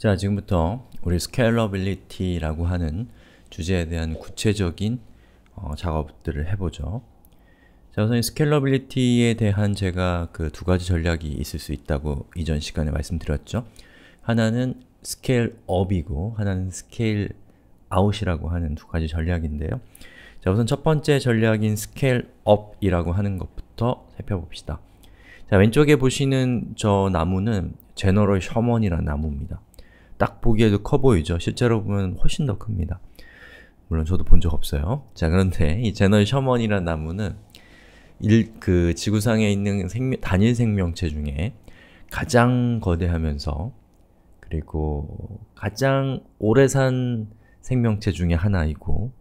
자, 지금부터 우리 스케일러빌리티라고 하는 주제에 대한 구체적인 어, 작업들을 해보죠. 자, 우선 스케일러빌리티에 대한 제가 그 두 가지 전략이 있을 수 있다고 이전 시간에 말씀드렸죠. 하나는 스케일 업이고 하나는 스케일 아웃이라고 하는 두 가지 전략인데요. 자, 우선 첫 번째 전략인 스케일 업이라고 하는 것부터 살펴봅시다. 자, 왼쪽에 보시는 저 나무는 제너럴 셔먼이라는 나무입니다. 딱 보기에도 커 보이죠? 실제로 보면 훨씬 더 큽니다. 물론 저도 본 적 없어요. 자, 그런데 이 제널 셔먼이라는 나무는 일, 그 지구상에 있는 생명, 단일 생명체 중에 가장 거대하면서 그리고 가장 오래 산 생명체 중의 하나이고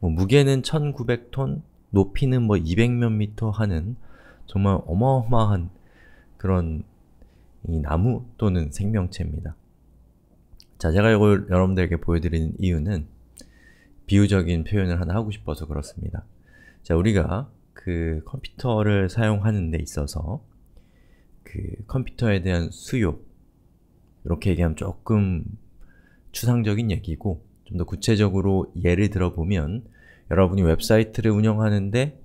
뭐 무게는 1900톤, 높이는 뭐 200몇 미터 하는 정말 어마어마한 그런 이 나무 또는 생명체입니다. 자, 제가 이걸 여러분들에게 보여드린 이유는 비유적인 표현을 하나 하고 싶어서 그렇습니다. 자, 우리가 그 컴퓨터를 사용하는 데 있어서 그 컴퓨터에 대한 수요 이렇게 얘기하면 조금 추상적인 얘기고 좀 더 구체적으로 예를 들어보면 여러분이 웹사이트를 운영하는데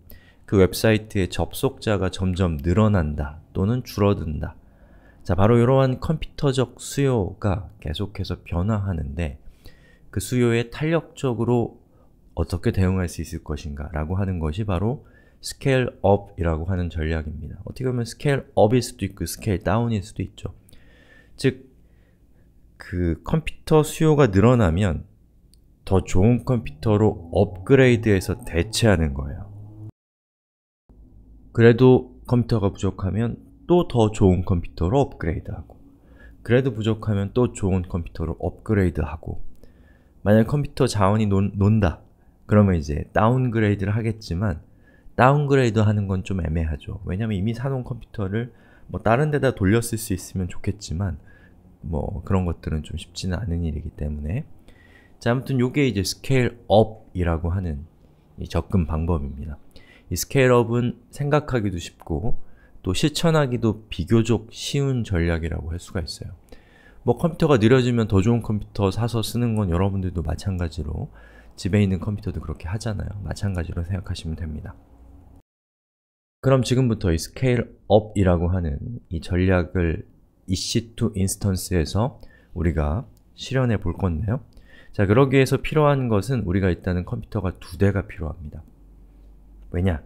그 웹사이트의 접속자가 점점 늘어난다 또는 줄어든다 자, 바로 이러한 컴퓨터적 수요가 계속해서 변화하는데 그 수요에 탄력적으로 어떻게 대응할 수 있을 것인가 라고 하는 것이 바로 스케일 업이라고 하는 전략입니다. 어떻게 보면 스케일 업일 수도 있고 스케일 다운일 수도 있죠. 즉, 그 컴퓨터 수요가 늘어나면 더 좋은 컴퓨터로 업그레이드해서 대체하는 거예요. 그래도 컴퓨터가 부족하면 또더 좋은 컴퓨터로 업그레이드하고 그래도 부족하면 또 좋은 컴퓨터로 업그레이드하고 만약 컴퓨터 자원이 논, 논다 그러면 이제 다운그레이드를 하겠지만 다운그레이드 하는 건 좀 애매하죠 왜냐면 이미 사놓은 컴퓨터를 뭐 다른 데다 돌렸을 수 있으면 좋겠지만 뭐 그런 것들은 좀 쉽지는 않은 일이기 때문에 자 아무튼 요게 이제 스케일업이라고 하는 접근 방법입니다 이 스케일업은 생각하기도 쉽고 또 실천하기도 비교적 쉬운 전략이라고 할 수가 있어요. 뭐 컴퓨터가 느려지면 더 좋은 컴퓨터 사서 쓰는 건 여러분들도 마찬가지로 집에 있는 컴퓨터도 그렇게 하잖아요. 마찬가지로 생각하시면 됩니다. 그럼 지금부터 이 스케일 업이라고 하는 이 전략을 EC2 인스턴스에서 우리가 실현해 볼 건데요. 자, 그러기 위해서 필요한 것은 우리가 일단은 컴퓨터가 두 대가 필요합니다. 왜냐?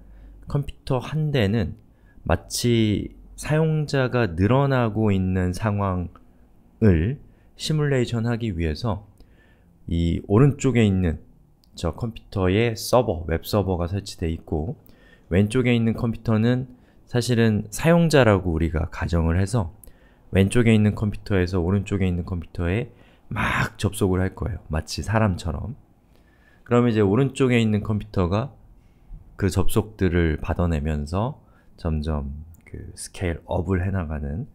컴퓨터 한 대는 마치 사용자가 늘어나고 있는 상황을 시뮬레이션 하기 위해서 이 오른쪽에 있는 저컴퓨터에 서버, 웹서버가 설치되어 있고 왼쪽에 있는 컴퓨터는 사실은 사용자라고 우리가 가정을 해서 왼쪽에 있는 컴퓨터에서 오른쪽에 있는 컴퓨터에 막 접속을 할 거예요. 마치 사람처럼. 그럼 이제 오른쪽에 있는 컴퓨터가 그 접속들을 받아내면서 점점 그 스케일 업을 해나가는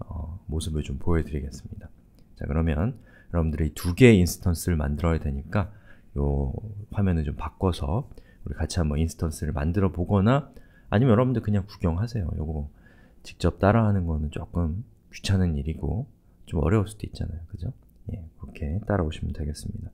어, 모습을 좀 보여드리겠습니다. 자 그러면 여러분들이 두 개의 인스턴스를 만들어야 되니까 요 화면을 좀 바꿔서 우리 같이 한번 인스턴스를 만들어 보거나 아니면 여러분들 그냥 구경하세요. 요거 직접 따라하는 거는 조금 귀찮은 일이고 좀 어려울 수도 있잖아요. 그죠? 예, 그렇게 따라오시면 되겠습니다.